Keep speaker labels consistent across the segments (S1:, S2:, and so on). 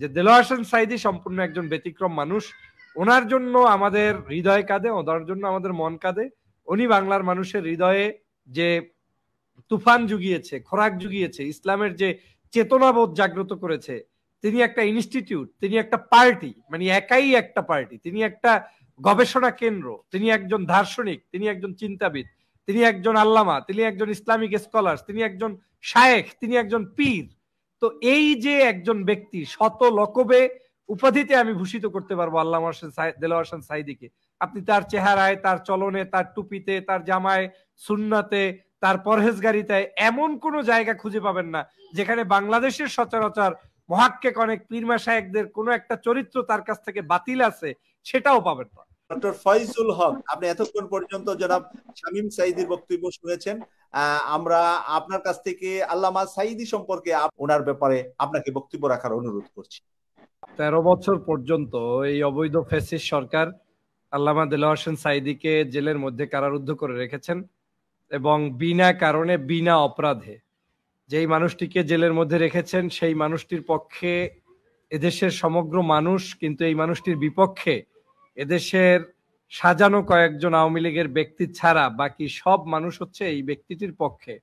S1: যে দেলোয়ারসেন সাইদি সম্পূর্ণ একজন ব্যতিক্রম মানুষ ওনার জন্য আমাদের হৃদয় কাঁদে ওনার জন্য আমাদের মন কাঁদে উনি বাংলার মানুষের হৃদয়ে যে তুফান জুগিয়েছে খোরাক জুগিয়েছে ইসলামের যে চেতনাবোধ জাগ্রত করেছে তিনি একটা ইনস্টিটিউট তিনি একটা পার্টি মানে একাই একটা পার্টি তিনি একটা গবেষণা কেন্দ্র তিনি একজন দার্শনিক তিনি একজন চিন্তাবিদ তিনি একজন আল্লামা তিনি একজন ইসলামিক স্কলার তিনি একজন শায়েখ তিনি একজন পীর তো এই যে একজন ব্যক্তি শত লকবে উপাধিতে আমি ভূষিত করতে পারবো আল্লাহ হোসেন হোসেন সাইদিকে আপনি তার চেহারায় তার চলনে তার টুপিতে তার জামায় সুন্নাতে তার পরহেজগারিতায় এমন কোন জায়গা খুঁজে পাবেন না যেখানে বাংলাদেশের সচরাচর মহাক্কে অনেক পীরমা সাহেবদের কোনো একটা চরিত্র তার কাছ থেকে বাতিল আছে সেটাও পাবেন না ডক্টর ফয়জুল হক আপনি এতক্ষণ পর্যন্ত জনাব শামীম সাইদির বক্তব্য শুনেছেন আমরা আপনার কাছ থেকে আল্লামা সাইদি সম্পর্কে ওনার ব্যাপারে আপনাকে বক্তব্য রাখার অনুরোধ করছি তেরো বছর পর্যন্ত এই অবৈধ ফেসিস সরকার আল্লামা দিল হোসেন সাইদিকে জেলের মধ্যে কারারুদ্ধ করে রেখেছেন এবং বিনা কারণে বিনা অপরাধে যেই মানুষটিকে জেলের মধ্যে রেখেছেন সেই মানুষটির পক্ষে এদেশের সমগ্র মানুষ কিন্তু এই মানুষটির বিপক্ষে এদেশের সাজানো কয়েকজন আওয়ামী লীগের ব্যক্তি ছাড়া বাকি সব মানুষ হচ্ছে এই ব্যক্তিটির পক্ষে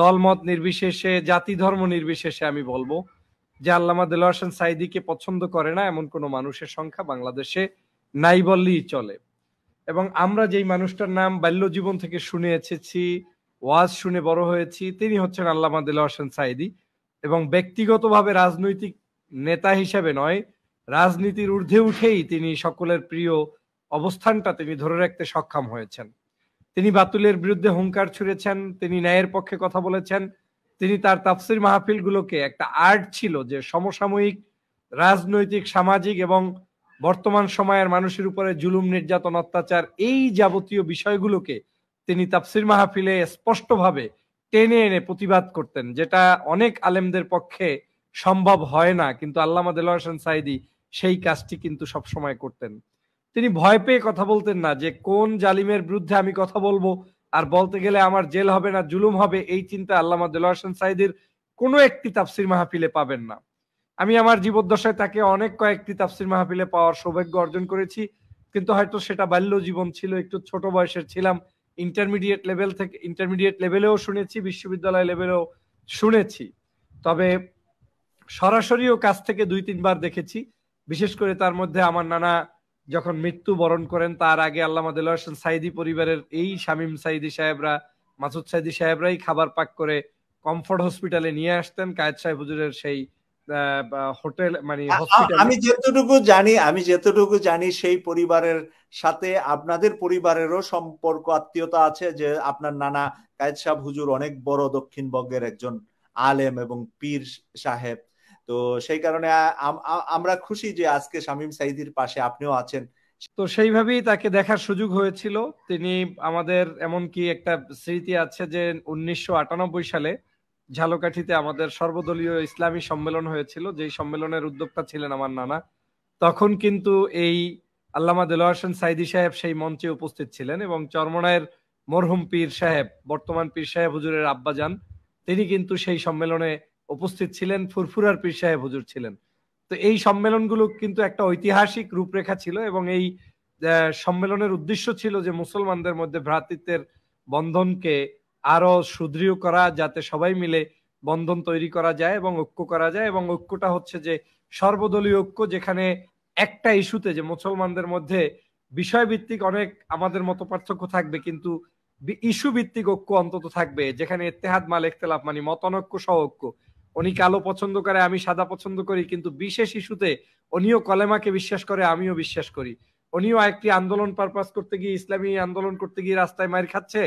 S1: দলমত নির্বিশেষে জাতি ধর্ম নির্বিশেষে আমি বলবো যে আল্লামা দেলোয়ার হাসান সাইদিকে পছন্দ করে না এমন কোনো মানুষের সংখ্যা বাংলাদেশে নাই বললেই চলে এবং আমরা যেই মানুষটার নাম বাল্য জীবন থেকে শুনে এসেছি ওয়াজ শুনে বড় হয়েছি তিনি হচ্ছেন আল্লামা দেলোয়ার হাসান সাইদি এবং ব্যক্তিগতভাবে রাজনৈতিক নেতা হিসেবে নয় রাজনীতির ঊর্ধ্বে উঠেই তিনি সকলের প্রিয় অবস্থানটা তিনি ধরে রাখতে সক্ষম হয়েছেন তিনি বাতুলের বিরুদ্ধে হুঙ্কার ছুড়েছেন তিনি ন্যায়ের পক্ষে কথা বলেছেন তিনি তার তাফসির মাহফিলগুলোকে একটা আর্ট ছিল যে সমসাময়িক রাজনৈতিক সামাজিক এবং বর্তমান সময়ের মানুষের উপরে জুলুম নির্যাতন অত্যাচার এই যাবতীয় বিষয়গুলোকে তিনি তাফসির মাহফিলে স্পষ্টভাবে টেনে এনে প্রতিবাদ করতেন যেটা অনেক আলেমদের পক্ষে সম্ভব হয় না কিন্তু আল্লামা দেলোয়ার সাইদি সেই কাজটি কিন্তু সব সময় করতেন তিনি ভয় পেয়ে কথা বলতেন না যে কোন জালিমের বিরুদ্ধে আমি কথা বলবো আর বলতে গেলে আমার জেল হবে না জুলুম হবে এই চিন্তা আল্লামা দেলোয়ার সাইদের কোনো একটি তাফসির মাহফিলে পাবেন না আমি আমার জীবদ্দশায় তাকে অনেক কয়েকটি তাফসির মাহফিলে পাওয়ার সৌভাগ্য অর্জন করেছি কিন্তু হয়তো সেটা বাল্য জীবন ছিল একটু ছোট বয়সের ছিলাম ইন্টারমিডিয়েট লেভেল থেকে ইন্টারমিডিয়েট লেভেলেও শুনেছি বিশ্ববিদ্যালয় লেভেলেও শুনেছি তবে সরাসরিও কাছ থেকে দুই তিনবার দেখেছি বিশেষ করে তার মধ্যে আমার নানা যখন মৃত্যু বরণ করেন তার আগে আল্লাহ সাইদি পরিবারের এই শামীম সাইদি সাহেবরা মাসুদ সাইদি সাহেবরাই খাবার পাক করে কমফোর্ট হসপিটালে নিয়ে আসতেন কায়েদ সাহেব হুজুরের সেই হোটেল মানে আমি যেতটুকু জানি আমি যেতটুকু জানি সেই পরিবারের সাথে আপনাদের পরিবারেরও সম্পর্ক আত্মীয়তা আছে যে আপনার নানা কায়েদ সাহেব হুজুর অনেক বড় দক্ষিণবঙ্গের একজন আলেম এবং পীর সাহেব তো সেই কারণে আমরা খুশি যে আজকে শামীম সাইদির পাশে আপনিও আছেন তো সেইভাবেই তাকে দেখার সুযোগ হয়েছিল তিনি আমাদের এমনকি একটা স্মৃতি আছে যে উনিশশো সালে ঝালকাঠিতে আমাদের সর্বদলীয় ইসলামী সম্মেলন হয়েছিল যেই সম্মেলনের উদ্যোক্তা ছিলেন আমার নানা তখন কিন্তু এই আল্লামা দেল হোসেন সাইদি সাহেব সেই মঞ্চে উপস্থিত ছিলেন এবং চরমনায়ের মরহুম পীর সাহেব বর্তমান পীর সাহেব হুজুরের আব্বাজান তিনি কিন্তু সেই সম্মেলনে উপস্থিত ছিলেন ফুরফুরার পীর সাহেব হুজুর ছিলেন তো এই সম্মেলনগুলো কিন্তু একটা ঐতিহাসিক রূপরেখা ছিল এবং এই সম্মেলনের উদ্দেশ্য ছিল যে মুসলমানদের মধ্যে ভ্রাতৃত্বের বন্ধনকে আরো সুদৃঢ় করা যাতে সবাই মিলে বন্ধন তৈরি করা যায় এবং ঐক্য করা যায় এবং ঐক্যটা হচ্ছে যে সর্বদলীয় ঐক্য যেখানে একটা ইস্যুতে যে মুসলমানদের মধ্যে বিষয়ভিত্তিক অনেক আমাদের মতো পার্থক্য থাকবে কিন্তু ইস্যু ভিত্তিক ঐক্য অন্তত থাকবে যেখানে এতেহাদ মাল ইখতলাফ মানে মতানৈক্য সহ ঐক্য উনি কালো পছন্দ করে আমি সাদা পছন্দ করি কিন্তু বিশেষ ইস্যুতে উনিও কলেমাকে বিশ্বাস করে আমিও বিশ্বাস করি উনিও একটি আন্দোলন পারপাস করতে গিয়ে ইসলামী আন্দোলন করতে গিয়ে রাস্তায় মার খাচ্ছে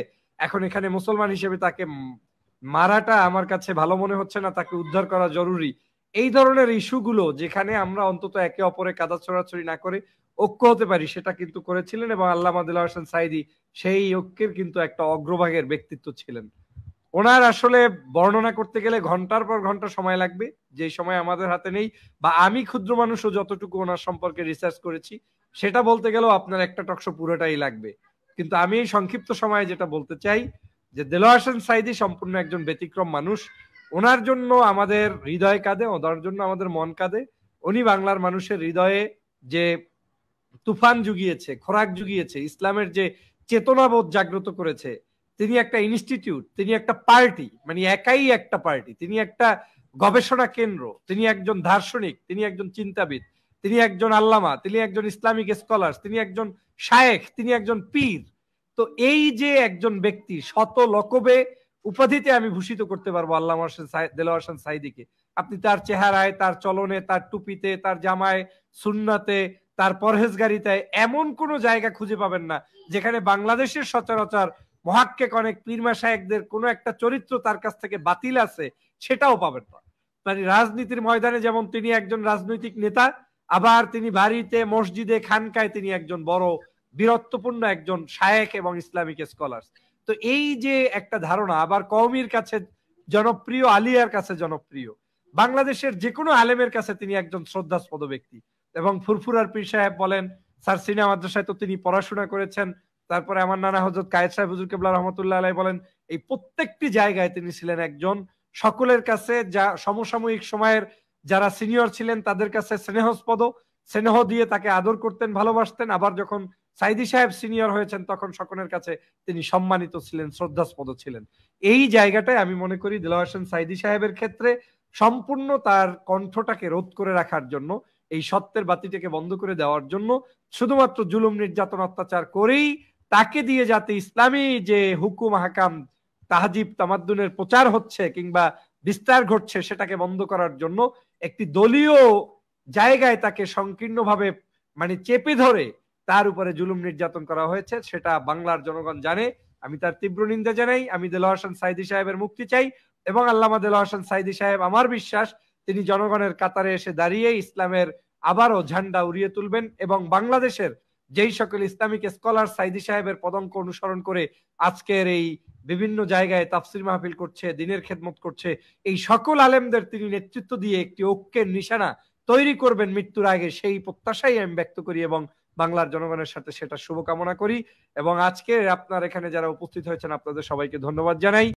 S1: এখন এখানে মুসলমান হিসেবে তাকে মারাটা আমার কাছে ভালো মনে হচ্ছে না তাকে উদ্ধার করা জরুরি এই ধরনের ইস্যুগুলো যেখানে আমরা অন্তত একে অপরে কাদা ছড়াছড়ি না করে ঐক্য হতে পারি সেটা কিন্তু করেছিলেন এবং আল্লাহ মাদুল্লাহ হোসেন সাইদি সেই ঐক্যের কিন্তু একটা অগ্রভাগের ব্যক্তিত্ব ছিলেন ওনার আসলে বর্ণনা করতে গেলে ঘন্টার পর ঘন্টা সময় লাগবে যে সময় আমাদের হাতে নেই বা আমি ক্ষুদ্র মানুষও যতটুকু ওনার সম্পর্কে রিসার্চ করেছি সেটা বলতে গেলেও আপনার একটা টকশো পুরোটাই লাগবে কিন্তু আমি এই সংক্ষিপ্ত সময়ে যেটা বলতে চাই যে দেলোয়াসেন সাইদি সম্পূর্ণ একজন ব্যতিক্রম মানুষ ওনার জন্য আমাদের হৃদয় কাঁদে ওনার জন্য আমাদের মন কাঁদে উনি বাংলার মানুষের হৃদয়ে যে তুফান জুগিয়েছে খোরাক জুগিয়েছে ইসলামের যে চেতনাবোধ জাগ্রত করেছে তিনি একটা ইনস্টিটিউট তিনি একটা পার্টি মানে একাই একটা পার্টি তিনি একটা গবেষণা কেন্দ্র তিনি একজন দার্শনিক তিনি একজন চিন্তাবিদ তিনি একজন আল্লামা তিনি একজন ইসলামিক স্কলার তিনি একজন শায়েখ তিনি একজন পীর তো এই যে একজন ব্যক্তি শত লকবে উপাধিতে আমি ভূষিত করতে পারবো আল্লাহ দেলোয়ার সাইদিকে আপনি তার চেহারায় তার চলনে তার টুপিতে তার জামায় সুন্নাতে তার পরহেজগারিতায় এমন কোন জায়গা খুঁজে পাবেন না যেখানে বাংলাদেশের সচরাচর মহাক্কেক অনেক পীরমা সাহেকদের কোনো একটা চরিত্র তার কাছ থেকে বাতিল আছে সেটাও পাবেন না মানে রাজনীতির ময়দানে যেমন তিনি একজন রাজনৈতিক নেতা আবার তিনি বাড়িতে মসজিদে খানকায় তিনি একজন বড় বীরত্বপূর্ণ একজন শায়েক এবং ইসলামিক স্কলার তো এই যে একটা ধারণা আবার কওমির কাছে জনপ্রিয় আলিয়ার কাছে জনপ্রিয় বাংলাদেশের যে কোনো আলেমের কাছে তিনি একজন শ্রদ্ধাস্পদ ব্যক্তি এবং ফুরফুরার পীর সাহেব বলেন স্যার সিনা মাদ্রাসায় তো তিনি পড়াশোনা করেছেন তারপরে আমার নানা হজরত কায়েদ সাহেব হুজুর কেবলা রহমতুল্লাহ আলাই বলেন এই প্রত্যেকটি জায়গায় তিনি ছিলেন একজন সকলের কাছে যা সমসাময়িক সময়ের যারা সিনিয়র ছিলেন তাদের কাছে স্নেহস্পদ স্নেহ দিয়ে তাকে আদর করতেন ভালোবাসতেন আবার যখন সাইদি সাহেব সিনিয়র হয়েছেন তখন সকলের কাছে তিনি সম্মানিত ছিলেন শ্রদ্ধাস্পদ ছিলেন এই জায়গাটাই আমি মনে করি দিলা হোসেন সাইদি সাহেবের ক্ষেত্রে সম্পূর্ণ তার কণ্ঠটাকে রোধ করে রাখার জন্য এই সত্যের বাতিটাকে বন্ধ করে দেওয়ার জন্য শুধুমাত্র জুলুম নির্যাতন অত্যাচার করেই তাকে দিয়ে যাতে ইসলামী যে হুকুম হাকাম তাহাজিব তামাদ্দুনের প্রচার হচ্ছে কিংবা বিস্তার ঘটছে সেটাকে বন্ধ করার জন্য একটি দলীয় জায়গায় তাকে সংকীর্ণভাবে মানে চেপে ধরে তার উপরে জুলুম নির্যাতন করা হয়েছে সেটা বাংলার জনগণ জানে আমি তার তীব্র নিন্দা জানাই আমি দেল হাসান সাইদি সাহেবের মুক্তি চাই এবং আল্লামা দেল হাসান সাইদি সাহেব আমার বিশ্বাস তিনি জনগণের কাতারে এসে দাঁড়িয়ে ইসলামের আবারও ঝান্ডা উড়িয়ে তুলবেন এবং বাংলাদেশের যেই সকল ইসলামিক স্কলার সাইদি সাহেবের পদঙ্ক অনুসরণ করে আজকের এই বিভিন্ন জায়গায় তাফসির মাহফিল করছে দিনের খেদমত করছে এই সকল আলেমদের তিনি নেতৃত্ব দিয়ে একটি ঐক্যের নিশানা তৈরি করবেন মৃত্যুর আগে সেই প্রত্যাশাই আমি ব্যক্ত করি এবং বাংলার জনগণের সাথে সেটা শুভকামনা করি এবং আজকে আপনার এখানে যারা উপস্থিত হয়েছেন আপনাদের সবাইকে ধন্যবাদ জানাই